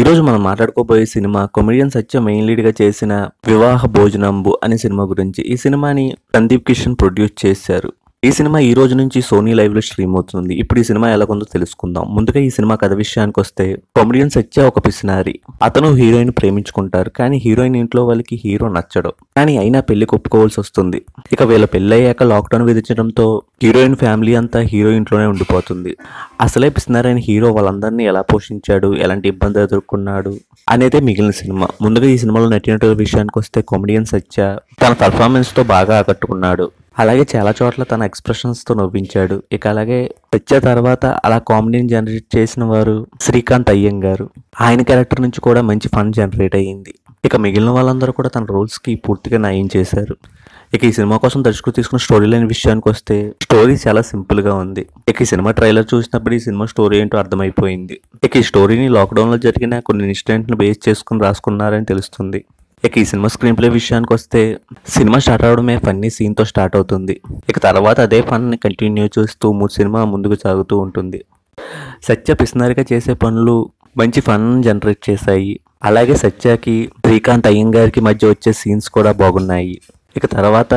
ఈరోజు మనం మాట్లాడుకోబోయే సినిమా కొమెడియన్ సత్య మెయిన్ లీడ్గా చేసిన వివాహ భోజనంబు అనే సినిమా గురించి ఈ సినిమాని సందీప్ కిషన్ ప్రొడ్యూస్ చేశారు ఈ సినిమా ఈ రోజు నుంచి సోనీ లైవ్ లో స్ట్రీమ్ అవుతుంది ఇప్పుడు ఈ సినిమా ఎలా ఉందో తెలుసుకుందాం ముందుగా ఈ సినిమా కథ విషయానికి వస్తే కొమెడియన్ సత్య ఒక పిసినారి అతను హీరోయిన్ ప్రేమించుకుంటారు కానీ హీరోయిన్ ఇంట్లో వాళ్ళకి హీరో నచ్చడు కానీ అయినా పెళ్లి ఒప్పుకోవాల్సి వస్తుంది ఇక వీళ్ళ పెళ్లి అయ్యాక లాక్డౌన్ విధించడంతో హీరోయిన్ ఫ్యామిలీ అంతా హీరో ఇంట్లోనే ఉండిపోతుంది అసలే పిసినారి హీరో వాళ్ళందరినీ ఎలా పోషించాడు ఎలాంటి ఇబ్బంది ఎదుర్కొన్నాడు అనేది మిగిలిన సినిమా ముందుగా ఈ సినిమాలో నటినటువంటి విషయానికి వస్తే కొమెడియన్ సత్య తన పర్ఫార్మెన్స్ తో బాగా ఆకట్టుకున్నాడు అలాగే చాలా చోట్ల తన ఎక్స్ప్రెషన్స్తో నవ్వించాడు ఇక అలాగే వచ్చే తర్వాత అలా కామెడీని జనరేట్ చేసిన వారు శ్రీకాంత్ అయ్యంగారు ఆయన క్యారెక్టర్ నుంచి కూడా మంచి ఫన్ జనరేట్ అయ్యింది ఇక మిగిలిన వాళ్ళందరూ కూడా తన రోల్స్కి పూర్తిగా నయం చేశారు ఇక ఈ సినిమా కోసం దర్శకుడు తీసుకున్న స్టోరీ లైన్ విషయానికి వస్తే స్టోరీ చాలా సింపుల్గా ఉంది ఇక ఈ సినిమా ట్రైలర్ చూసినప్పుడు ఈ సినిమా స్టోరీ ఏంటో అర్థమైపోయింది ఇక ఈ స్టోరీని లాక్డౌన్లో జరిగిన కొన్ని ఇన్సిడెంట్ను బేస్ చేసుకుని రాసుకున్నారని తెలుస్తుంది ఇక ఈ సినిమా స్క్రీన్ ప్లే విషయానికి వస్తే సినిమా స్టార్ట్ అవడమే ఫన్నీ సీన్తో స్టార్ట్ అవుతుంది ఇక తర్వాత అదే ఫన్ని కంటిన్యూ చేస్తూ మూడు సినిమా ముందుకు సాగుతూ ఉంటుంది సత్య పిసినారిగా చేసే పనులు మంచి ఫన్ జనరేట్ చేశాయి అలాగే సత్యకి శ్రీకాంత్ అయ్యంగారికి మధ్య వచ్చే సీన్స్ కూడా బాగున్నాయి ఇక తర్వాత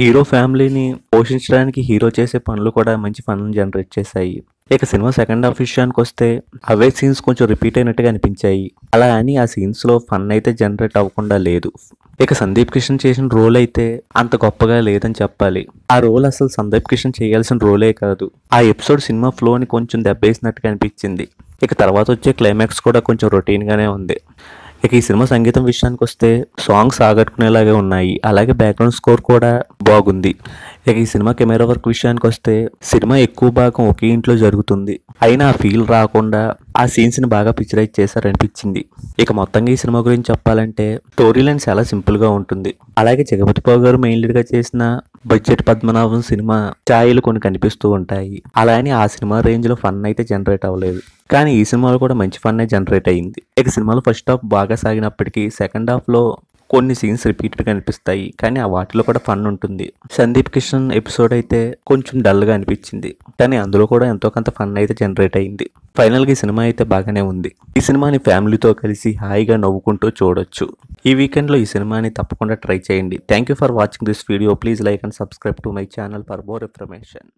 హీరో ఫ్యామిలీని పోషించడానికి హీరో చేసే పనులు కూడా మంచి ఫన్ జనరేట్ చేశాయి ఇక సినిమా సెకండ్ హాఫ్ విషయానికి వస్తే అవే సీన్స్ కొంచెం రిపీట్ అయినట్టుగా అనిపించాయి అలా అని ఆ సీన్స్ లో ఫన్ అయితే జనరేట్ అవ్వకుండా లేదు ఇక సందీప్ కిషన్ చేసిన రోల్ అయితే అంత గొప్పగా లేదని చెప్పాలి ఆ రోల్ అసలు సందీప్ కిషన్ చేయాల్సిన రోలే కాదు ఆ ఎపిసోడ్ సినిమా ఫ్లోని కొంచెం దెబ్బేసినట్టుగా అనిపించింది ఇక తర్వాత వచ్చే క్లైమాక్స్ కూడా కొంచెం రొటీన్గానే ఉంది ఇక ఈ సినిమా సంగీతం విషయానికి వస్తే సాంగ్స్ ఆగట్టుకునేలాగే ఉన్నాయి అలాగే బ్యాక్గ్రౌండ్ స్కోర్ కూడా బాగుంది ఇక ఈ సినిమా కెమెరా వర్క్ విషయానికి వస్తే సినిమా ఎక్కువ భాగం ఒకే ఇంట్లో జరుగుతుంది అయినా ఆ ఫీల్ రాకుండా ఆ సీన్స్ని బాగా పిక్చరైజ్ చేశారనిపించింది ఇక మొత్తంగా ఈ సినిమా గురించి చెప్పాలంటే స్టోరీ లైన్ చాలా సింపుల్గా ఉంటుంది అలాగే జగపతిబాబు గారు మెయిన్ గా చేసిన బడ్జెట్ పద్మనాభం సినిమా ఛాయలు కొన్ని కనిపిస్తూ ఉంటాయి అలా అని ఆ సినిమా రేంజ్లో ఫన్ అయితే జనరేట్ అవ్వలేదు కానీ ఈ సినిమాలో కూడా మంచి ఫన్నే జనరేట్ అయ్యింది ఇక సినిమాలో ఫస్ట్ హాఫ్ బాగా సాగినప్పటికీ సెకండ్ హాఫ్లో కొన్ని సీన్స్ రిపీటెడ్గా అనిపిస్తాయి కానీ ఆ వాటిలో కూడా ఫన్ ఉంటుంది సందీప్ కిషన్ ఎపిసోడ్ అయితే కొంచెం డల్గా అనిపించింది కానీ అందులో కూడా ఎంతో కొంత ఫన్ అయితే జనరేట్ అయింది ఫైనల్గా ఈ సినిమా అయితే బాగానే ఉంది ఈ సినిమాని ఫ్యామిలీతో కలిసి హాయిగా నవ్వుకుంటూ చూడొచ్చు ఈ వీకెండ్లో ఈ సినిమాని తప్పకుండా ట్రై చేయండి thank you for watching this video please like and subscribe to my channel for more information